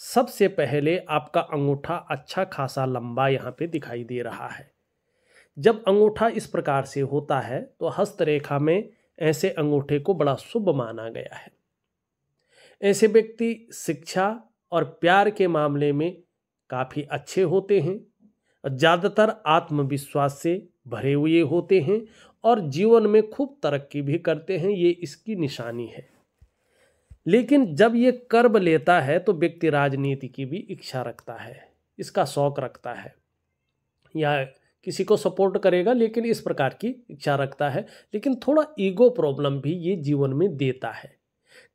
सबसे पहले आपका अंगूठा अच्छा खासा लंबा यहाँ पे दिखाई दे रहा है जब अंगूठा इस प्रकार से होता है तो हस्तरेखा में ऐसे अंगूठे को बड़ा शुभ माना गया है ऐसे व्यक्ति शिक्षा और प्यार के मामले में काफ़ी अच्छे होते हैं ज़्यादातर आत्मविश्वास से भरे हुए होते हैं और जीवन में खूब तरक्की भी करते हैं ये इसकी निशानी है लेकिन जब ये कर्ब लेता है तो व्यक्ति राजनीति की भी इच्छा रखता है इसका शौक रखता है या किसी को सपोर्ट करेगा लेकिन इस प्रकार की इच्छा रखता है लेकिन थोड़ा ईगो प्रॉब्लम भी ये जीवन में देता है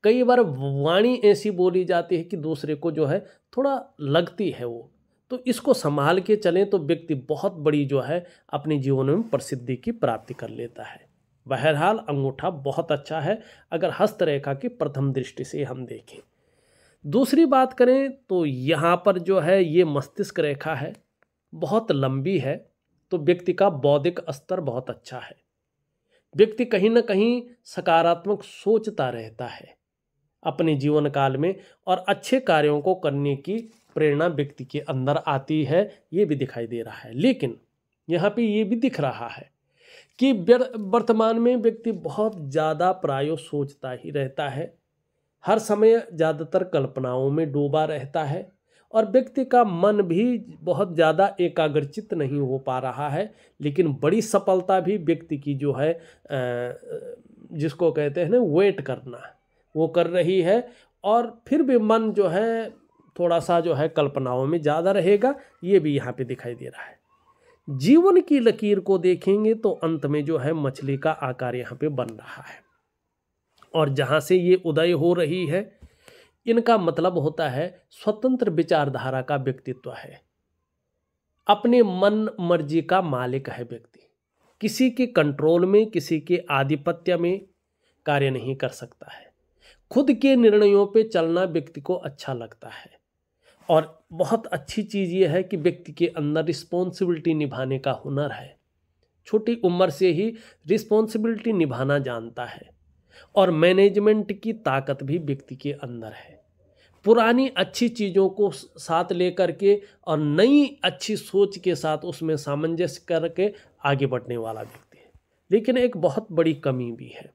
कई बार वाणी ऐसी बोली जाती है कि दूसरे को जो है थोड़ा लगती है वो तो इसको संभाल के चलें तो व्यक्ति बहुत बड़ी जो है अपने जीवन में प्रसिद्धि की प्राप्ति कर लेता है बहरहाल अंगूठा बहुत अच्छा है अगर हस्तरेखा की प्रथम दृष्टि से हम देखें दूसरी बात करें तो यहाँ पर जो है ये मस्तिष्क रेखा है बहुत लंबी है तो व्यक्ति का बौद्धिक स्तर बहुत अच्छा है व्यक्ति कहीं ना कहीं सकारात्मक सोचता रहता है अपने जीवन काल में और अच्छे कार्यों को करने की प्रेरणा व्यक्ति के अंदर आती है ये भी दिखाई दे रहा है लेकिन यहाँ पे ये भी दिख रहा है कि वर्तमान में व्यक्ति बहुत ज़्यादा प्रायो सोचता ही रहता है हर समय ज़्यादातर कल्पनाओं में डूबा रहता है और व्यक्ति का मन भी बहुत ज़्यादा एकाग्रचित नहीं हो पा रहा है लेकिन बड़ी सफलता भी व्यक्ति की जो है जिसको कहते हैं ना वेट करना वो कर रही है और फिर भी मन जो है थोड़ा सा जो है कल्पनाओं में ज़्यादा रहेगा ये भी यहाँ पे दिखाई दे रहा है जीवन की लकीर को देखेंगे तो अंत में जो है मछली का आकार यहाँ पे बन रहा है और जहाँ से ये उदय हो रही है इनका मतलब होता है स्वतंत्र विचारधारा का व्यक्तित्व है अपने मन मर्जी का मालिक है व्यक्ति किसी के कंट्रोल में किसी के आधिपत्य में कार्य नहीं कर सकता है खुद के निर्णयों पे चलना व्यक्ति को अच्छा लगता है और बहुत अच्छी चीज़ ये है कि व्यक्ति के अंदर रिस्पॉन्सिबिलिटी निभाने का हुनर है छोटी उम्र से ही रिस्पॉन्सिबिलिटी निभाना जानता है और मैनेजमेंट की ताकत भी व्यक्ति के अंदर है पुरानी अच्छी चीज़ों को साथ लेकर के और नई अच्छी सोच के साथ उसमें सामंजस्य करके आगे बढ़ने वाला व्यक्ति है लेकिन एक बहुत बड़ी कमी भी है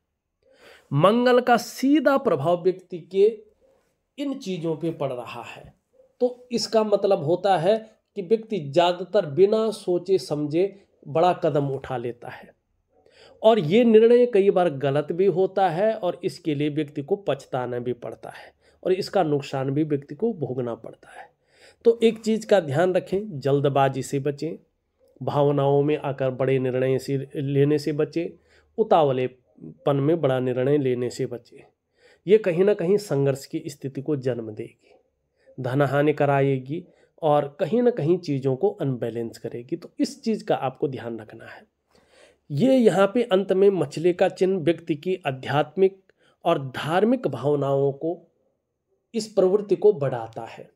मंगल का सीधा प्रभाव व्यक्ति के इन चीज़ों पे पड़ रहा है तो इसका मतलब होता है कि व्यक्ति ज़्यादातर बिना सोचे समझे बड़ा कदम उठा लेता है और ये निर्णय कई बार गलत भी होता है और इसके लिए व्यक्ति को पछताना भी पड़ता है और इसका नुकसान भी व्यक्ति को भोगना पड़ता है तो एक चीज़ का ध्यान रखें जल्दबाजी से बचें भावनाओं में आकर बड़े निर्णय से लेने से बचें उतावलेपन में बड़ा निर्णय लेने से बचें ये कहीं ना कहीं संघर्ष की स्थिति को जन्म देगी धनहानि कराएगी और कहीं ना कहीं चीज़ों को अनबैलेंस करेगी तो इस चीज़ का आपको ध्यान रखना है ये यहाँ पे अंत में मछली का चिन्ह व्यक्ति की आध्यात्मिक और धार्मिक भावनाओं को इस प्रवृत्ति को बढ़ाता है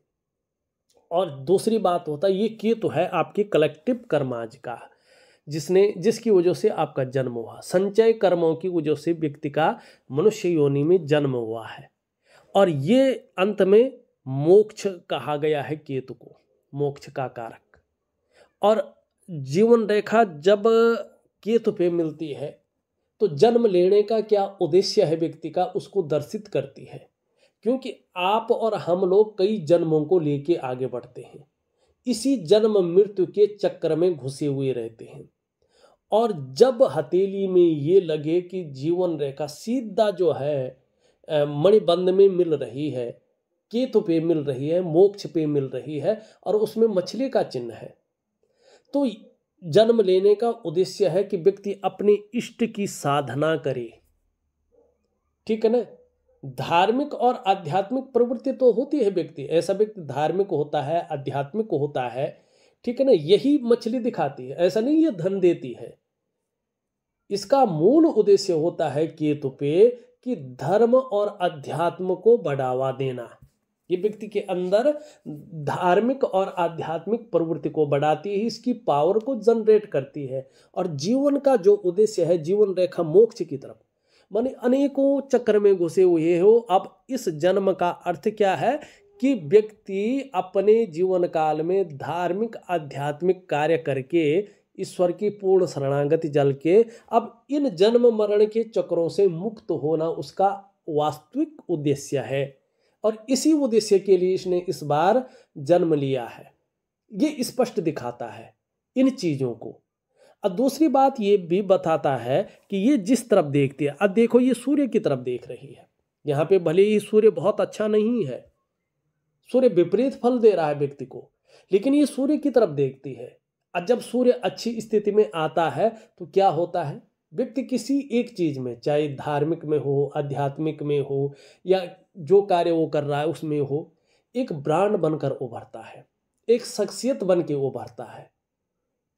और दूसरी बात होता है ये केतु है आपके कलेक्टिव कर्माज का जिसने जिसकी वजह से आपका जन्म हुआ संचय कर्मों की वजह से व्यक्ति का मनुष्य योनि में जन्म हुआ है और ये अंत में मोक्ष कहा गया है केतु को मोक्ष का कारक और जीवन रेखा जब केतु पे मिलती है तो जन्म लेने का क्या उद्देश्य है व्यक्ति का उसको दर्शित करती है क्योंकि आप और हम लोग कई जन्मों को लेके आगे बढ़ते हैं इसी जन्म मृत्यु के चक्कर में घुसे हुए रहते हैं और जब हथेली में ये लगे कि जीवन रेखा सीधा जो है मणिबंध में मिल रही है केतु पे मिल रही है मोक्ष पे मिल रही है और उसमें मछली का चिन्ह है तो जन्म लेने का उद्देश्य है कि व्यक्ति अपने इष्ट की साधना करे ठीक है ना धार्मिक और आध्यात्मिक प्रवृत्ति तो होती है व्यक्ति ऐसा व्यक्ति धार्मिक होता है आध्यात्मिक होता है ठीक है ना यही मछली दिखाती है ऐसा नहीं ये धन देती है इसका मूल उद्देश्य होता है केतु पे कि धर्म और अध्यात्म को बढ़ावा देना ये व्यक्ति के अंदर धार्मिक और आध्यात्मिक प्रवृत्ति को बढ़ाती है इसकी पावर को जनरेट करती है और जीवन का जो उद्देश्य है जीवन रेखा मोक्ष की तरफ माने अनेकों चक्र में घुसे हुए हो अब इस जन्म का अर्थ क्या है कि व्यक्ति अपने जीवन काल में धार्मिक आध्यात्मिक कार्य करके ईश्वर की पूर्ण शरणागति जल के अब इन जन्म मरण के चक्रों से मुक्त होना उसका वास्तविक उद्देश्य है और इसी उद्देश्य के लिए इसने इस बार जन्म लिया है ये स्पष्ट दिखाता है इन चीज़ों को और दूसरी बात ये भी बताता है कि ये जिस तरफ देखती है अब देखो ये सूर्य की तरफ देख रही है यहाँ पे भले ही सूर्य बहुत अच्छा नहीं है सूर्य विपरीत फल दे रहा है व्यक्ति को लेकिन ये सूर्य की तरफ देखती है और जब सूर्य अच्छी स्थिति में आता है तो क्या होता है व्यक्ति किसी एक चीज़ में चाहे धार्मिक में हो आध्यात्मिक में हो या जो कार्य वो कर रहा है उसमें हो एक ब्रांड बनकर उभरता है एक शख्सियत बन के उभरता है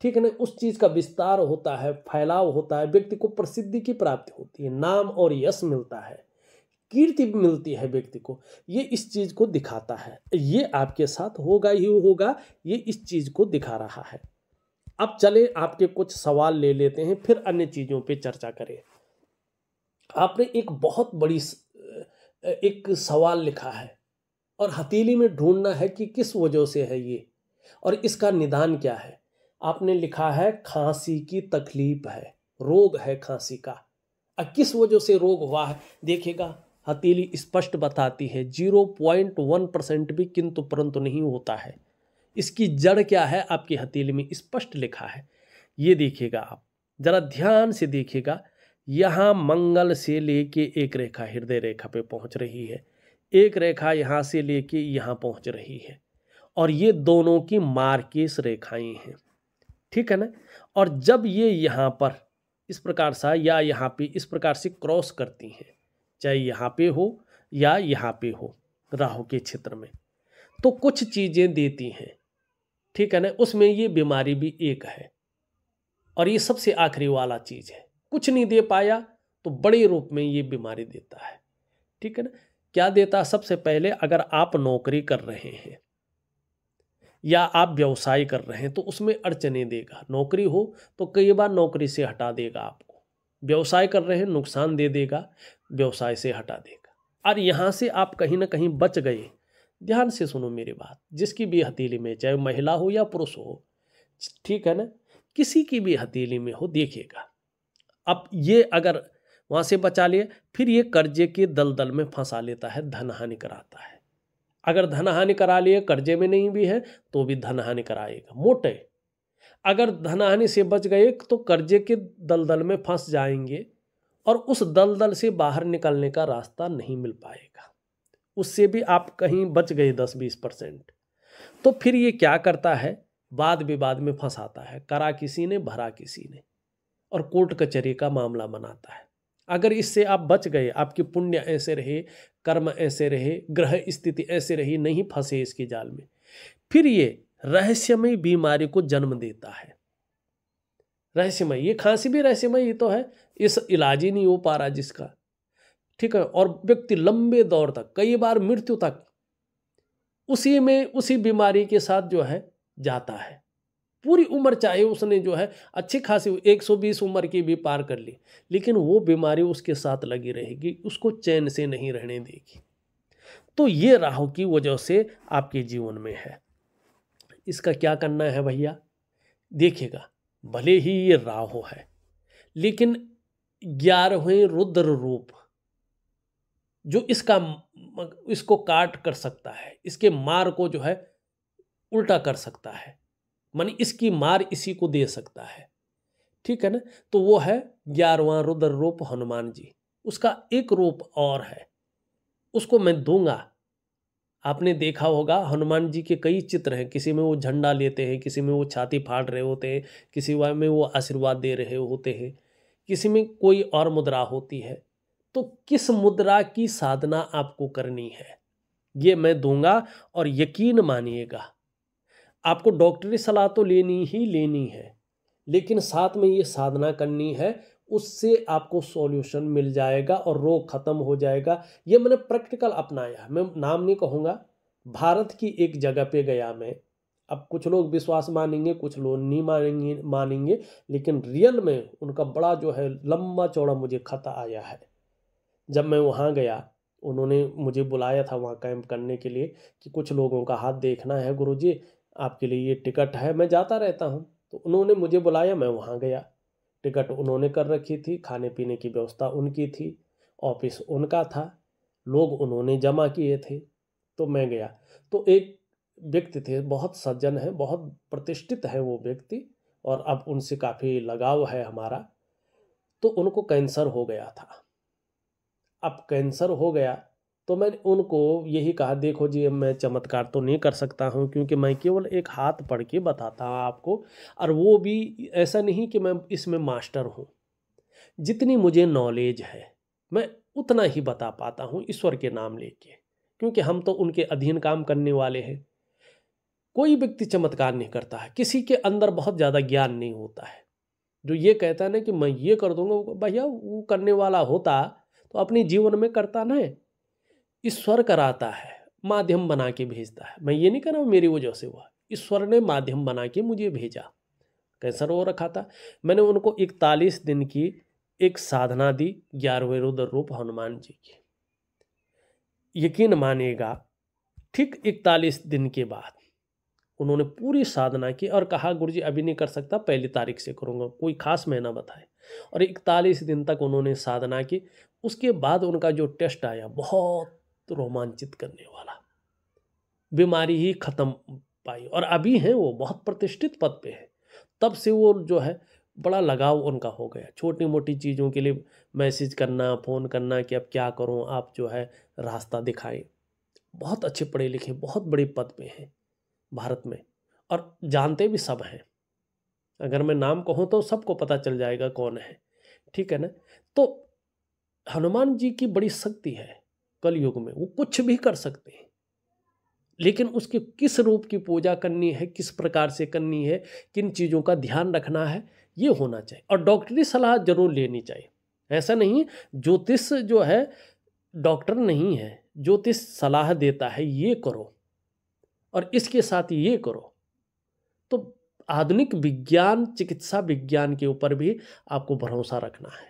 ठीक है ना उस चीज़ का विस्तार होता है फैलाव होता है व्यक्ति को प्रसिद्धि की प्राप्ति होती है नाम और यश मिलता है कीर्ति मिलती है व्यक्ति को ये इस चीज़ को दिखाता है ये आपके साथ होगा ही होगा ये इस चीज़ को दिखा रहा है अब चले आपके कुछ सवाल ले लेते हैं फिर अन्य चीज़ों पे चर्चा करें आपने एक बहुत बड़ी एक सवाल लिखा है और हथेली में ढूंढना है कि किस वजह से है ये और इसका निदान क्या है आपने लिखा है खांसी की तकलीफ है रोग है खांसी का अब किस वजह से रोग हुआ है देखेगा हथेली स्पष्ट बताती है जीरो पॉइंट वन परसेंट भी किंतु परंतु नहीं होता है इसकी जड़ क्या है आपकी हथेली में स्पष्ट लिखा है ये देखिएगा आप ज़रा ध्यान से देखिएगा यहाँ मंगल से लेके एक रेखा हृदय रेखा पे पहुँच रही है एक रेखा यहाँ से लेके यहाँ पहुँच रही है और ये दोनों की मार्केस रेखाएं हैं ठीक है ना और जब ये यहाँ पर इस प्रकार सा या यहाँ पे इस प्रकार से क्रॉस करती हैं चाहे यहाँ पे हो या यहाँ पे हो राहु के क्षेत्र में तो कुछ चीज़ें देती हैं ठीक है ना उसमें ये बीमारी भी एक है और ये सबसे आखिरी वाला चीज़ है कुछ नहीं दे पाया तो बड़े रूप में ये बीमारी देता है ठीक है ना क्या देता सबसे पहले अगर आप नौकरी कर रहे हैं या आप व्यवसाय कर रहे हैं तो उसमें अड़चने देगा नौकरी हो तो कई बार नौकरी से हटा देगा आपको व्यवसाय कर रहे हैं नुकसान दे देगा व्यवसाय से हटा देगा और यहाँ से आप कहीं ना कहीं बच गए ध्यान से सुनो मेरी बात जिसकी भी हथेली में चाहे महिला हो या पुरुष हो ठीक है ना किसी की भी हथेली में हो देखिएगा अब ये अगर वहाँ से बचा लिए फिर ये कर्जे के दलदल में फंसा लेता है धन हानि कराता है अगर धन हानि करा लिए कर्जे में नहीं भी है तो भी धन हानि कराएगा मोटे अगर धन हानि से बच गए तो कर्जे के दलदल में फंस जाएंगे और उस दलदल से बाहर निकलने का रास्ता नहीं मिल पाएगा उससे भी आप कहीं बच गए दस बीस परसेंट तो फिर ये क्या करता है वाद विवाद में फंसाता है करा किसी ने भरा किसी ने और कोर्ट कचहरी का मामला बनाता है अगर इससे आप बच गए आपकी पुण्य ऐसे रहे कर्म ऐसे रहे ग्रह स्थिति ऐसे रही नहीं फंसे इसके जाल में फिर ये रहस्यमय बीमारी को जन्म देता है रहस्यमय ये खांसी भी रहस्यमय ही तो है इस इलाज ही नहीं हो पा रहा जिसका ठीक है और व्यक्ति लंबे दौर तक कई बार मृत्यु तक उसी में उसी बीमारी के साथ जो है जाता है पूरी उम्र चाहे उसने जो है अच्छी खासी 120 उम्र की भी पार कर ली लेकिन वो बीमारी उसके साथ लगी रहेगी उसको चैन से नहीं रहने देगी तो ये राहु की वजह से आपके जीवन में है इसका क्या करना है भैया देखिएगा भले ही ये राहु है लेकिन ग्यारहवें रुद्र रूप जो इसका इसको काट कर सकता है इसके मार को जो है उल्टा कर सकता है माने इसकी मार इसी को दे सकता है ठीक है ना तो वो है ग्यारहवा रुद्र रूप हनुमान जी उसका एक रूप और है उसको मैं दूंगा आपने देखा होगा हनुमान जी के कई चित्र हैं किसी में वो झंडा लेते हैं किसी में वो छाती फाड़ रहे होते हैं किसी में वो आशीर्वाद दे रहे होते हैं किसी में कोई और मुद्रा होती है तो किस मुद्रा की साधना आपको करनी है ये मैं दूंगा और यकीन मानिएगा आपको डॉक्टरी सलाह तो लेनी ही लेनी है लेकिन साथ में ये साधना करनी है उससे आपको सॉल्यूशन मिल जाएगा और रोग ख़त्म हो जाएगा ये मैंने प्रैक्टिकल अपनाया मैं नाम नहीं कहूँगा भारत की एक जगह पे गया मैं अब कुछ लोग विश्वास मानेंगे कुछ लोग नहीं मानेंगे मानेंगे लेकिन रियल में उनका बड़ा जो है लंबा चौड़ा मुझे खत आया है जब मैं वहाँ गया उन्होंने मुझे बुलाया था वहाँ कैंप करने के लिए कि कुछ लोगों का हाथ देखना है गुरु आपके लिए ये टिकट है मैं जाता रहता हूँ तो उन्होंने मुझे बुलाया मैं वहाँ गया टिकट उन्होंने कर रखी थी खाने पीने की व्यवस्था उनकी थी ऑफिस उनका था लोग उन्होंने जमा किए थे तो मैं गया तो एक व्यक्ति थे बहुत सज्जन है बहुत प्रतिष्ठित है वो व्यक्ति और अब उनसे काफ़ी लगाव है हमारा तो उनको कैंसर हो गया था अब कैंसर हो गया तो मैंने उनको यही कहा देखो जी मैं चमत्कार तो नहीं कर सकता हूँ क्योंकि मैं केवल एक हाथ पढ़ के बताता हूँ आपको और वो भी ऐसा नहीं कि मैं इसमें मास्टर हूँ जितनी मुझे नॉलेज है मैं उतना ही बता पाता हूँ ईश्वर के नाम लेके क्योंकि हम तो उनके अधीन काम करने वाले हैं कोई व्यक्ति चमत्कार नहीं करता है किसी के अंदर बहुत ज़्यादा ज्ञान नहीं होता है जो ये कहता है ना कि मैं ये कर दूंगा भैया वो करने वाला होता तो अपने जीवन में करता ना ईश्वर कराता है माध्यम बना के भेजता है मैं ये नहीं कह रहा हूँ मेरी वजह से हुआ ईश्वर ने माध्यम बना के मुझे भेजा कैंसर हो रखा था मैंने उनको इकतालीस दिन की एक साधना दी ग्यारहवें रुद्र रूप हनुमान जी की यकीन मानेगा ठीक इकतालीस दिन के बाद उन्होंने पूरी साधना की और कहा गुरु जी अभी नहीं कर सकता पहली तारीख से करूँगा कोई खास महीना बताए और इकतालीस दिन तक उन्होंने साधना की उसके बाद उनका जो टेस्ट आया बहुत तो रोमांचित करने वाला बीमारी ही खत्म पाई और अभी हैं वो बहुत प्रतिष्ठित पद पे है तब से वो जो है बड़ा लगाव उनका हो गया छोटी मोटी चीज़ों के लिए मैसेज करना फ़ोन करना कि अब क्या करूँ आप जो है रास्ता दिखाएं बहुत अच्छे पढ़े लिखे बहुत बड़े पद पे हैं भारत में और जानते भी सब हैं अगर मैं नाम कहूँ तो सबको पता चल जाएगा कौन है ठीक है ना तो हनुमान जी की बड़ी शक्ति है कलयुग में वो कुछ भी कर सकते हैं लेकिन उसके किस रूप की पूजा करनी है किस प्रकार से करनी है किन चीज़ों का ध्यान रखना है ये होना चाहिए और डॉक्टरी सलाह जरूर लेनी चाहिए ऐसा नहीं ज्योतिष जो है डॉक्टर नहीं है ज्योतिष सलाह देता है ये करो और इसके साथ ये करो तो आधुनिक विज्ञान चिकित्सा विज्ञान के ऊपर भी आपको भरोसा रखना है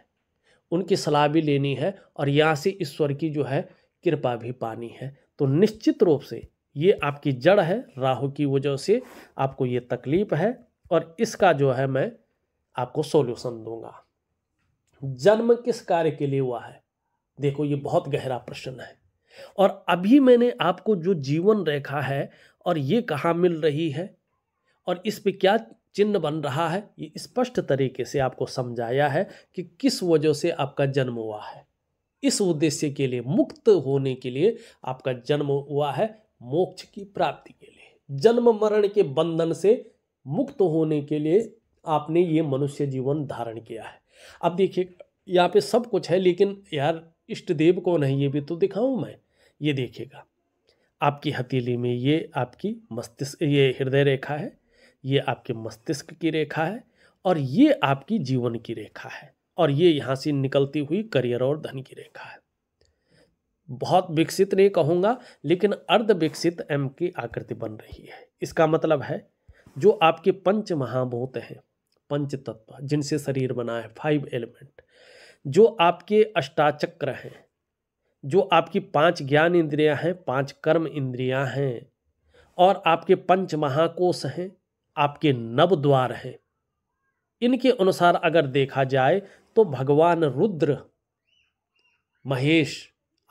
उनकी सलाह भी लेनी है और यहाँ से ईश्वर की जो है कृपा भी पानी है तो निश्चित रूप से ये आपकी जड़ है राहु की वजह से आपको ये तकलीफ है और इसका जो है मैं आपको सोल्यूशन दूंगा जन्म किस कार्य के लिए हुआ है देखो ये बहुत गहरा प्रश्न है और अभी मैंने आपको जो जीवन रेखा है और ये कहाँ मिल रही है और इस पे क्या चिन्ह बन रहा है ये स्पष्ट तरीके से आपको समझाया है कि किस वजह से आपका जन्म हुआ है इस उद्देश्य के लिए मुक्त होने के लिए आपका जन्म हुआ है मोक्ष की प्राप्ति के लिए जन्म मरण के बंधन से मुक्त होने के लिए आपने ये मनुष्य जीवन धारण किया है अब देखिए यहाँ पे सब कुछ है लेकिन यार इष्ट देव कौन है ये भी तो दिखाऊं मैं ये देखिएगा आपकी हथेली में ये आपकी मस्तिष्क ये हृदय रेखा है ये आपके मस्तिष्क की रेखा है और ये आपकी जीवन की रेखा है और ये यहाँ से निकलती हुई करियर और धन की रेखा है बहुत विकसित नहीं कहूँगा लेकिन अर्ध विकसित एम की आकृति बन रही है इसका मतलब है जो आपके पंच महाभूत हैं पंच तत्व जिनसे शरीर बना है फाइव एलिमेंट जो आपके अष्टाचक्र हैं जो आपकी पांच ज्ञान इंद्रियां हैं पांच कर्म इंद्रियां हैं और आपके पंच महाकोश हैं आपके नव द्वार हैं इनके अनुसार अगर देखा जाए तो भगवान रुद्र महेश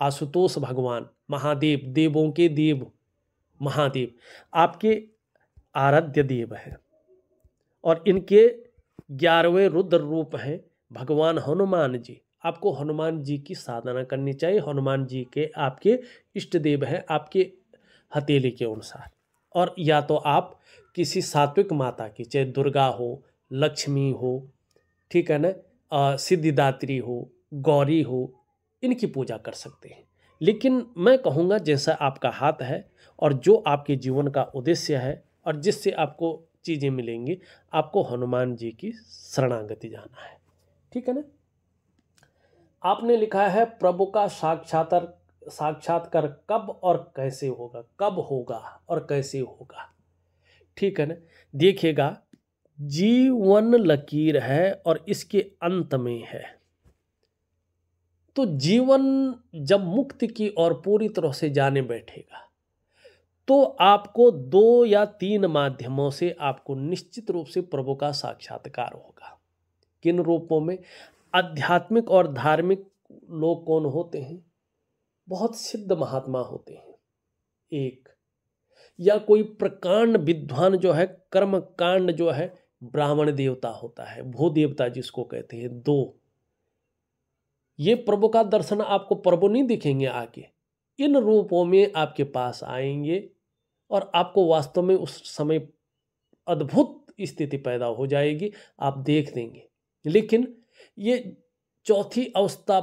आशुतोष भगवान महादेव देवों के देव महादेव आपके आराध्य देव हैं और इनके ग्यारहवें रुद्र रूप हैं भगवान हनुमान जी आपको हनुमान जी की साधना करनी चाहिए हनुमान जी के आपके इष्ट देव हैं आपके हथेली के अनुसार और या तो आप किसी सात्विक माता की चाहे दुर्गा हो लक्ष्मी हो ठीक है ना सिद्धिदात्री हो गौरी हो इनकी पूजा कर सकते हैं लेकिन मैं कहूँगा जैसा आपका हाथ है और जो आपके जीवन का उद्देश्य है और जिससे आपको चीज़ें मिलेंगी आपको हनुमान जी की शरणागति जाना है ठीक है ना आपने लिखा है प्रभु का साक्षातर साक्षात्कार कब और कैसे होगा कब होगा और कैसे होगा ठीक है ना देखिएगा जीवन लकीर है और इसके अंत में है तो जीवन जब मुक्ति की ओर पूरी तरह से जाने बैठेगा तो आपको दो या तीन माध्यमों से आपको निश्चित रूप से प्रभु का साक्षात्कार होगा किन रूपों में आध्यात्मिक और धार्मिक लोग कौन होते हैं बहुत सिद्ध महात्मा होते हैं एक या कोई प्रकांड विद्वान जो है कर्म कांड जो है ब्राह्मण देवता होता है भू देवता जिसको कहते हैं दो ये प्रभु का दर्शन आपको प्रभु नहीं दिखेंगे आके इन रूपों में आपके पास आएंगे और आपको वास्तव में उस समय अद्भुत स्थिति पैदा हो जाएगी आप देख देंगे लेकिन ये चौथी अवस्था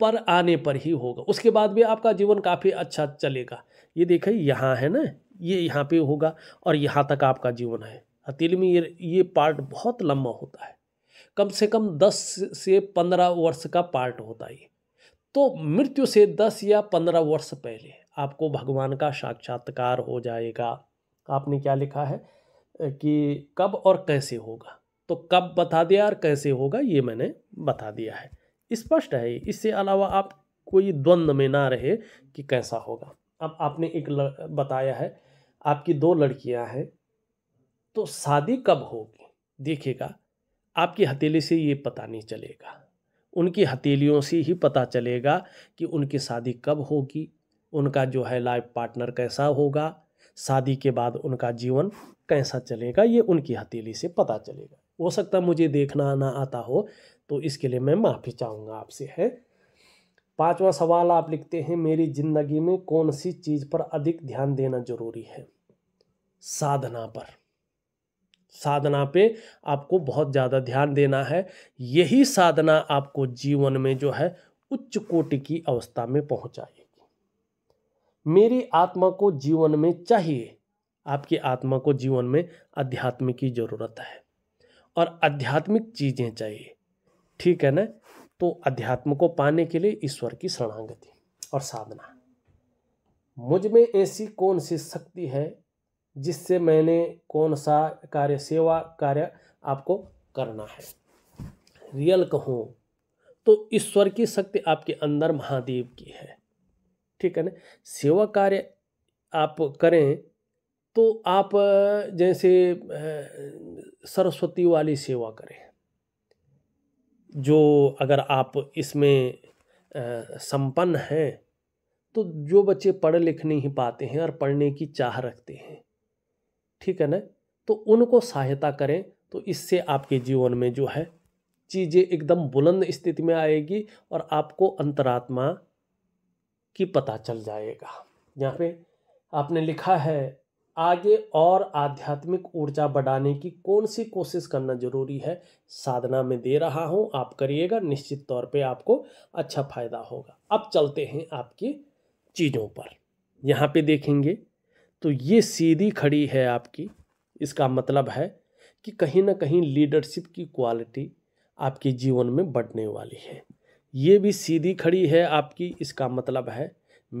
पर आने पर ही होगा उसके बाद भी आपका जीवन काफ़ी अच्छा चलेगा ये देखिए यहाँ है ना ये यहाँ पे होगा और यहाँ तक आपका जीवन है हथेली में ये ये पार्ट बहुत लंबा होता है कम से कम दस से पंद्रह वर्ष का पार्ट होता है तो मृत्यु से दस या पंद्रह वर्ष पहले आपको भगवान का साक्षात्कार हो जाएगा आपने क्या लिखा है कि कब और कैसे होगा तो कब बता दिया और कैसे होगा ये मैंने बता दिया है स्पष्ट है इससे अलावा आप कोई द्वंद्व में ना रहे कि कैसा होगा अब आपने एक बताया है आपकी दो लड़कियां हैं तो शादी कब होगी देखिएगा आपकी हथेली से ये पता नहीं चलेगा उनकी हथेलियों से ही पता चलेगा कि उनकी शादी कब होगी उनका जो है लाइफ पार्टनर कैसा होगा शादी के बाद उनका जीवन कैसा चलेगा ये उनकी हथेली से पता चलेगा हो सकता मुझे देखना ना आता हो तो इसके लिए मैं माफ़ी चाहूँगा आपसे है पांचवा सवाल आप लिखते हैं मेरी ज़िंदगी में कौन सी चीज़ पर अधिक ध्यान देना जरूरी है साधना पर साधना पे आपको बहुत ज़्यादा ध्यान देना है यही साधना आपको जीवन में जो है उच्च कोटि की अवस्था में पहुंचाएगी मेरी आत्मा को जीवन में चाहिए आपकी आत्मा को जीवन में अध्यात्म की ज़रूरत है और आध्यात्मिक चीज़ें चाहिए ठीक है ना तो अध्यात्म को पाने के लिए ईश्वर की शरणागति और साधना मुझ में ऐसी कौन सी शक्ति है जिससे मैंने कौन सा कार्य सेवा कार्य आपको करना है रियल कहूँ तो ईश्वर की शक्ति आपके अंदर महादेव की है ठीक है ना सेवा कार्य आप करें तो आप जैसे सरस्वती वाली सेवा करें जो अगर आप इसमें संपन्न हैं तो जो बच्चे पढ़ लिख नहीं पाते हैं और पढ़ने की चाह रखते हैं ठीक है ना तो उनको सहायता करें तो इससे आपके जीवन में जो है चीज़ें एकदम बुलंद स्थिति में आएगी और आपको अंतरात्मा की पता चल जाएगा यहाँ पे आपने लिखा है आगे और आध्यात्मिक ऊर्जा बढ़ाने की कौन सी कोशिश करना जरूरी है साधना में दे रहा हूँ आप करिएगा निश्चित तौर पे आपको अच्छा फायदा होगा अब चलते हैं आपकी चीज़ों पर यहाँ पे देखेंगे तो ये सीधी खड़ी है आपकी इसका मतलब है कि कहीं ना कहीं लीडरशिप की क्वालिटी आपके जीवन में बढ़ने वाली है ये भी सीधी खड़ी है आपकी इसका मतलब है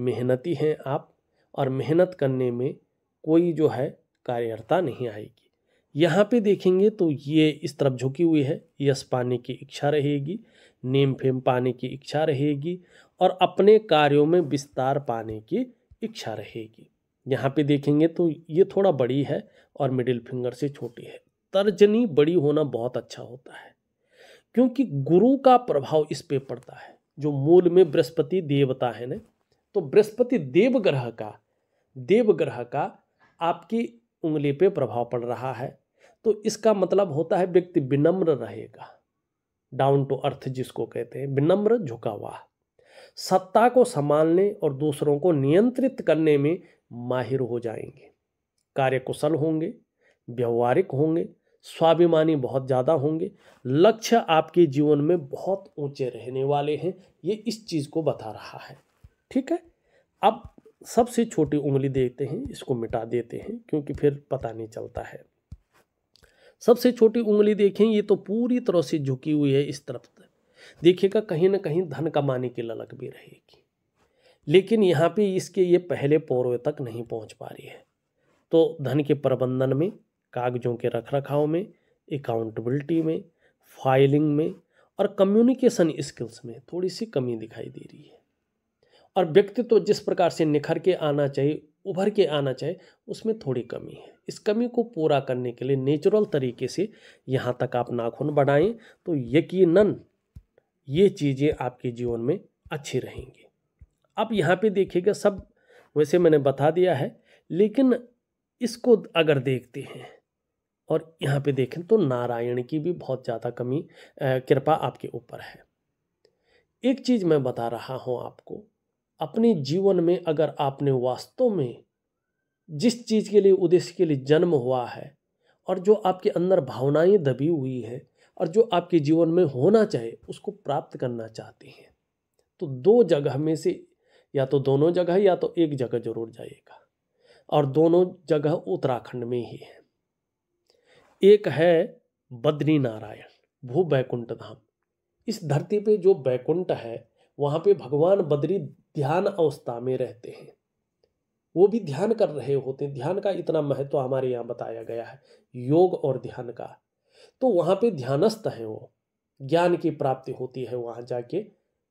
मेहनती हैं आप और मेहनत करने में कोई जो है कार्यरता नहीं आएगी यहाँ पे देखेंगे तो ये इस तरफ झुकी हुई है यश पाने की इच्छा रहेगी नेम फेम पाने की इच्छा रहेगी और अपने कार्यों में विस्तार पाने की इच्छा रहेगी यहाँ पे देखेंगे तो ये थोड़ा बड़ी है और मिडिल फिंगर से छोटी है तर्जनी बड़ी होना बहुत अच्छा होता है क्योंकि गुरु का प्रभाव इस पे पड़ता है जो मूल में बृहस्पति देवता है ना तो बृहस्पति देव ग्रह का देव ग्रह का आपकी उंगली पे प्रभाव पड़ रहा है तो इसका मतलब होता है व्यक्ति विनम्र रहेगा डाउन टू अर्थ जिसको कहते हैं विनम्र झुका हुआ सत्ता को संभालने और दूसरों को नियंत्रित करने में माहिर हो जाएंगे कार्यकुशल होंगे व्यवहारिक होंगे स्वाभिमानी बहुत ज़्यादा होंगे लक्ष्य आपके जीवन में बहुत ऊंचे रहने वाले हैं ये इस चीज़ को बता रहा है ठीक है अब सबसे छोटी उंगली देखते हैं इसको मिटा देते हैं क्योंकि फिर पता नहीं चलता है सबसे छोटी उंगली देखें ये तो पूरी तरह से झुकी हुई है इस तरफ देखिएगा कहीं ना कहीं धन कमाने की ललक भी रहेगी लेकिन यहाँ पे इसके ये पहले पौरवे तक नहीं पहुँच पा रही है तो धन के प्रबंधन में कागजों के रख रखाव में अकाउंटेबिलिटी में फाइलिंग में और कम्युनिकेशन स्किल्स में थोड़ी सी कमी दिखाई दे रही है और व्यक्तित्व तो जिस प्रकार से निखर के आना चाहिए उभर के आना चाहिए उसमें थोड़ी कमी है इस कमी को पूरा करने के लिए नेचुरल तरीके से यहाँ तक आप नाखून बढ़ाएं तो यकीनन ये चीज़ें आपके जीवन में अच्छी रहेंगी अब यहाँ पे देखिएगा सब वैसे मैंने बता दिया है लेकिन इसको अगर देखते हैं और यहाँ पे देखें तो नारायण की भी बहुत ज़्यादा कमी कृपा आपके ऊपर है एक चीज़ मैं बता रहा हूँ आपको अपने जीवन में अगर आपने वास्तव में जिस चीज़ के लिए उद्देश्य के लिए जन्म हुआ है और जो आपके अंदर भावनाएं दबी हुई है और जो आपके जीवन में होना चाहिए उसको प्राप्त करना चाहते हैं तो दो जगह में से या तो दोनों जगह या तो एक जगह जरूर जाइएगा और दोनों जगह उत्तराखंड में ही है एक है बद्री नारायण भू बैकुंठ धाम इस धरती पे जो बैकुंठ है वहाँ पे भगवान बद्री ध्यान अवस्था में रहते हैं वो भी ध्यान कर रहे होते हैं ध्यान का इतना महत्व हमारे यहाँ बताया गया है योग और ध्यान का तो वहाँ पे ध्यानस्थ हैं वो ज्ञान की प्राप्ति होती है वहाँ जाके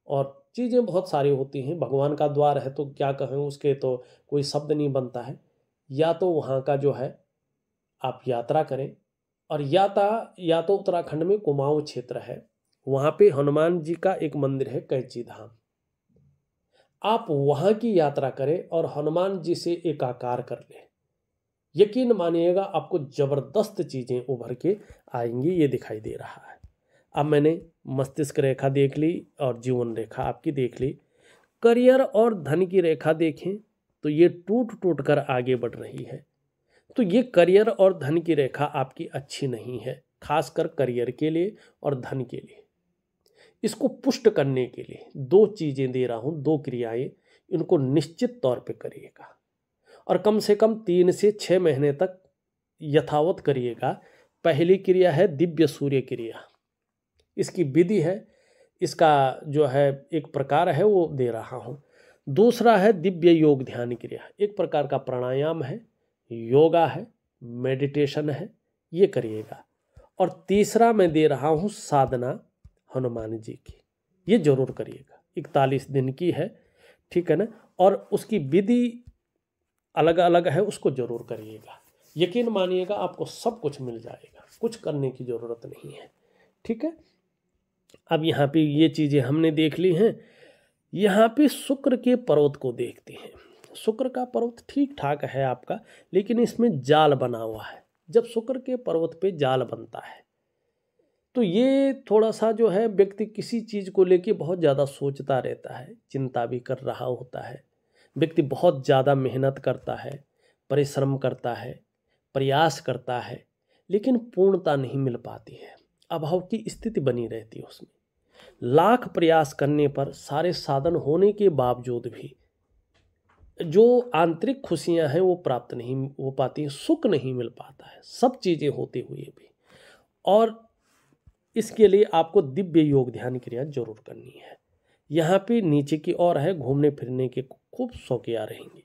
और चीज़ें बहुत सारी होती हैं भगवान का द्वार है तो क्या कहें उसके तो कोई शब्द नहीं बनता है या तो वहाँ का जो है आप यात्रा करें और या तो या तो उत्तराखंड में कुमाऊँ क्षेत्र है वहाँ पे हनुमान जी का एक मंदिर है कैंची धाम आप वहाँ की यात्रा करें और हनुमान जी से एकाकार कर लें यकीन मानिएगा आपको ज़बरदस्त चीज़ें उभर के आएंगी ये दिखाई दे रहा है अब मैंने मस्तिष्क रेखा देख ली और जीवन रेखा आपकी देख ली करियर और धन की रेखा देखें तो ये टूट टूट कर आगे बढ़ रही है तो ये करियर और धन की रेखा आपकी अच्छी नहीं है खासकर करियर के लिए और धन के लिए इसको पुष्ट करने के लिए दो चीज़ें दे रहा हूँ दो क्रियाएं इनको निश्चित तौर पे करिएगा और कम से कम तीन से छः महीने तक यथावत करिएगा पहली क्रिया है दिव्य सूर्य क्रिया इसकी विधि है इसका जो है एक प्रकार है वो दे रहा हूँ दूसरा है दिव्य योग ध्यान क्रिया एक प्रकार का प्राणायाम है योगा है मेडिटेशन है ये करिएगा और तीसरा मैं दे रहा हूँ साधना हनुमान जी की ये जरूर करिएगा इकतालीस दिन की है ठीक है ना और उसकी विधि अलग अलग है उसको जरूर करिएगा यकीन मानिएगा आपको सब कुछ मिल जाएगा कुछ करने की ज़रूरत नहीं है ठीक है अब यहाँ पे ये चीज़ें हमने देख ली हैं यहाँ पे शुक्र के पर्वत को देखते हैं शुक्र का पर्वत ठीक ठाक है आपका लेकिन इसमें जाल बना हुआ है जब शुक्र के पर्वत पे जाल बनता है तो ये थोड़ा सा जो है व्यक्ति किसी चीज़ को लेके बहुत ज़्यादा सोचता रहता है चिंता भी कर रहा होता है व्यक्ति बहुत ज़्यादा मेहनत करता है परिश्रम करता है प्रयास करता है लेकिन पूर्णता नहीं मिल पाती है अभाव की स्थिति बनी रहती है उसमें लाख प्रयास करने पर सारे साधन होने के बावजूद भी जो आंतरिक खुशियां हैं वो प्राप्त नहीं हो पाती हैं सुख नहीं मिल पाता है सब चीज़ें होते हुए भी और इसके लिए आपको दिव्य योग ध्यान क्रिया जरूर करनी है यहाँ पे नीचे की ओर है घूमने फिरने के खूब शौकिया रहेंगे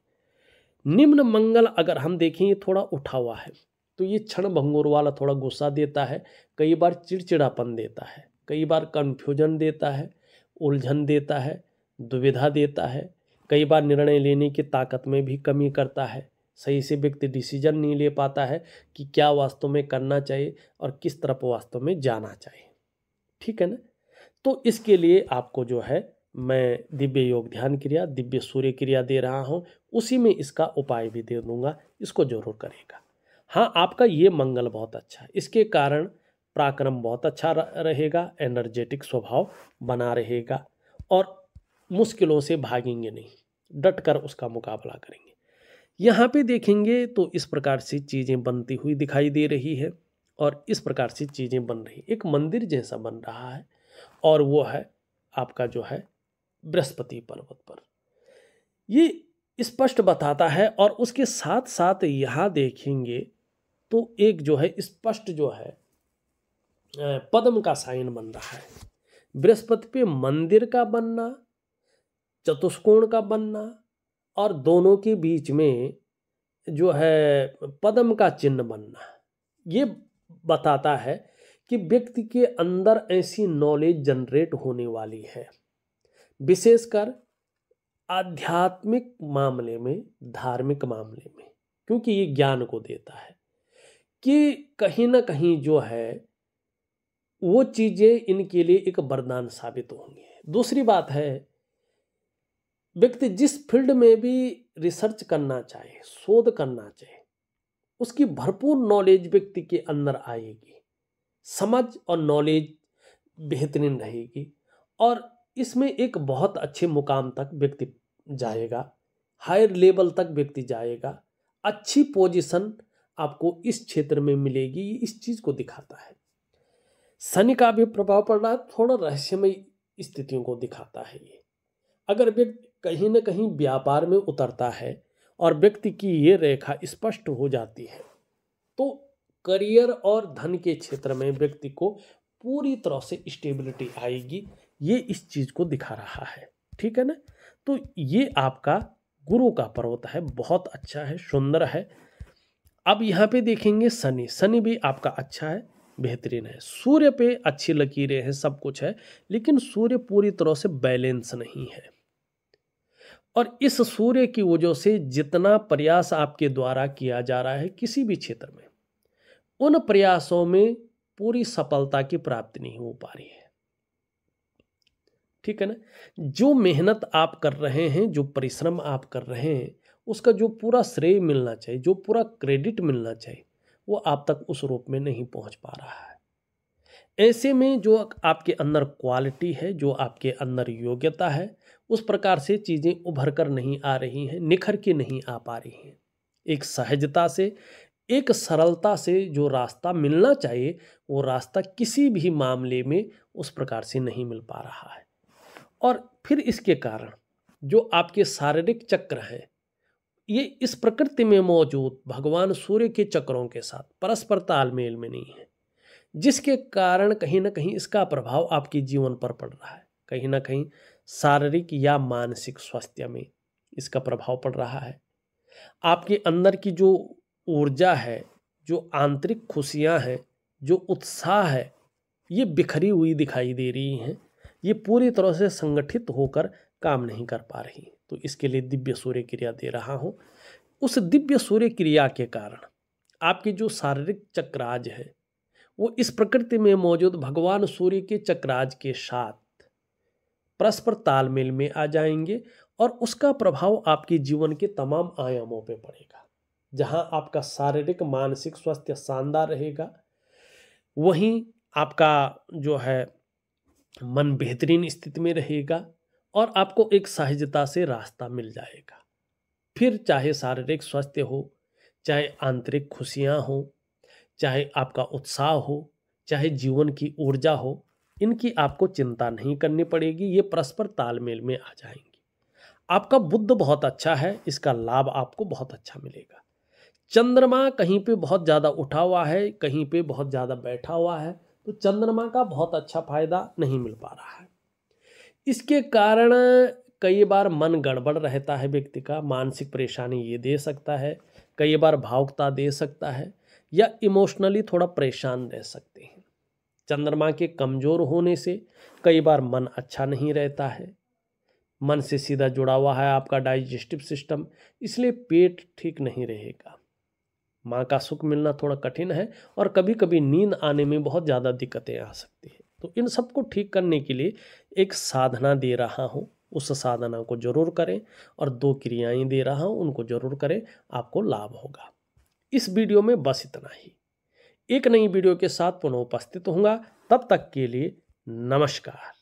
निम्न मंगल अगर हम देखें ये थोड़ा उठा हुआ है तो ये क्षण भंगुर वाला थोड़ा गुस्सा देता है कई बार चिड़चिड़ापन देता है कई बार कन्फ्यूजन देता है उलझन देता है दुविधा देता है कई बार निर्णय लेने की ताकत में भी कमी करता है सही से व्यक्ति डिसीजन नहीं ले पाता है कि क्या वास्तव में करना चाहिए और किस तरफ वास्तव में जाना चाहिए ठीक है ना तो इसके लिए आपको जो है मैं दिव्य योग ध्यान क्रिया दिव्य सूर्य क्रिया दे रहा हूँ उसी में इसका उपाय भी दे दूँगा इसको जरूर करेगा हाँ आपका ये मंगल बहुत अच्छा है इसके कारण पराक्रम बहुत अच्छा रहेगा एनर्जेटिक स्वभाव बना रहेगा और मुश्किलों से भागेंगे नहीं डट कर उसका मुकाबला करेंगे यहाँ पे देखेंगे तो इस प्रकार से चीज़ें बनती हुई दिखाई दे रही है और इस प्रकार से चीज़ें बन रही एक मंदिर जैसा बन रहा है और वो है आपका जो है बृहस्पति पर्वत पर ये स्पष्ट बताता है और उसके साथ साथ यहाँ देखेंगे तो एक जो है स्पष्ट जो है पद्म का साइन बन रहा है बृहस्पति पे मंदिर का बनना चतुष्कोण का बनना और दोनों के बीच में जो है पद्म का चिन्ह बनना ये बताता है कि व्यक्ति के अंदर ऐसी नॉलेज जनरेट होने वाली है विशेषकर आध्यात्मिक मामले में धार्मिक मामले में क्योंकि ये ज्ञान को देता है कि कहीं ना कहीं जो है वो चीज़ें इनके लिए एक वरदान साबित होंगी दूसरी बात है व्यक्ति जिस फील्ड में भी रिसर्च करना चाहे शोध करना चाहे उसकी भरपूर नॉलेज व्यक्ति के अंदर आएगी समझ और नॉलेज बेहतरीन रहेगी और इसमें एक बहुत अच्छे मुकाम तक व्यक्ति जाएगा हायर लेवल तक व्यक्ति जाएगा अच्छी पोजीशन आपको इस क्षेत्र में मिलेगी ये इस चीज़ को दिखाता है शनि का भी प्रभाव पड़ रहा है थोड़ा रहस्यमय स्थितियों को दिखाता है ये अगर व्यक्ति कहीं ना कहीं व्यापार में उतरता है और व्यक्ति की ये रेखा स्पष्ट हो जाती है तो करियर और धन के क्षेत्र में व्यक्ति को पूरी तरह से स्टेबिलिटी आएगी ये इस चीज़ को दिखा रहा है ठीक है ना तो ये आपका गुरु का पर्वत है बहुत अच्छा है सुंदर है अब यहाँ पे देखेंगे शनि शनि भी आपका अच्छा है बेहतरीन है सूर्य पे अच्छी लकीरें हैं सब कुछ है लेकिन सूर्य पूरी तरह से बैलेंस नहीं है और इस सूर्य की वजह से जितना प्रयास आपके द्वारा किया जा रहा है किसी भी क्षेत्र में उन प्रयासों में पूरी सफलता की प्राप्ति नहीं हो पा रही है ठीक है ना जो मेहनत आप कर रहे हैं जो परिश्रम आप कर रहे हैं उसका जो पूरा श्रेय मिलना चाहिए जो पूरा क्रेडिट मिलना चाहिए वो आप तक उस रूप में नहीं पहुंच पा रहा है ऐसे में जो आपके अंदर क्वालिटी है जो आपके अंदर योग्यता है उस प्रकार से चीज़ें उभर कर नहीं आ रही हैं निखर के नहीं आ पा रही हैं एक सहजता से एक सरलता से जो रास्ता मिलना चाहिए वो रास्ता किसी भी मामले में उस प्रकार से नहीं मिल पा रहा है और फिर इसके कारण जो आपके शारीरिक चक्र हैं ये इस प्रकृति में मौजूद भगवान सूर्य के चक्रों के साथ परस्पर तालमेल में नहीं है जिसके कारण कहीं ना कहीं इसका प्रभाव आपके जीवन पर पड़ रहा है कहीं ना कहीं शारीरिक या मानसिक स्वास्थ्य में इसका प्रभाव पड़ रहा है आपके अंदर की जो ऊर्जा है जो आंतरिक खुशियाँ हैं जो उत्साह है ये बिखरी हुई दिखाई दे रही हैं ये पूरी तरह से संगठित होकर काम नहीं कर पा रही हैं तो इसके लिए दिव्य सूर्य क्रिया दे रहा हूँ उस दिव्य सूर्य क्रिया के कारण आपके जो शारीरिक चक्राज है वो इस प्रकृति में मौजूद भगवान सूर्य के चक्राज के साथ परस्पर तालमेल में आ जाएंगे और उसका प्रभाव आपके जीवन के तमाम आयामों पे पड़ेगा जहाँ आपका शारीरिक मानसिक स्वास्थ्य शानदार रहेगा वहीं आपका जो है मन बेहतरीन स्थिति में रहेगा और आपको एक सहजता से रास्ता मिल जाएगा फिर चाहे शारीरिक स्वास्थ्य हो चाहे आंतरिक खुशियाँ हो चाहे आपका उत्साह हो चाहे जीवन की ऊर्जा हो इनकी आपको चिंता नहीं करनी पड़ेगी ये परस्पर तालमेल में आ जाएंगी आपका बुद्ध बहुत अच्छा है इसका लाभ आपको बहुत अच्छा मिलेगा चंद्रमा कहीं पे बहुत ज़्यादा उठा हुआ है कहीं पे बहुत ज़्यादा बैठा हुआ है तो चंद्रमा का बहुत अच्छा फायदा नहीं मिल पा रहा है इसके कारण कई बार मन गड़बड़ रहता है व्यक्ति का मानसिक परेशानी ये दे सकता है कई बार भावुकता दे सकता है या इमोशनली थोड़ा परेशान रह सकते हैं चंद्रमा के कमज़ोर होने से कई बार मन अच्छा नहीं रहता है मन से सीधा जुड़ा हुआ है आपका डाइजेस्टिव सिस्टम इसलिए पेट ठीक नहीं रहेगा माँ का सुख मिलना थोड़ा कठिन है और कभी कभी नींद आने में बहुत ज़्यादा दिक्कतें आ सकती हैं तो इन सबको ठीक करने के लिए एक साधना दे रहा हूँ उस साधना को जरूर करें और दो क्रियाएं दे रहा हूँ उनको जरूर करें आपको लाभ होगा इस वीडियो में बस इतना ही एक नई वीडियो के साथ पुनः उपस्थित होंगे तब तक के लिए नमस्कार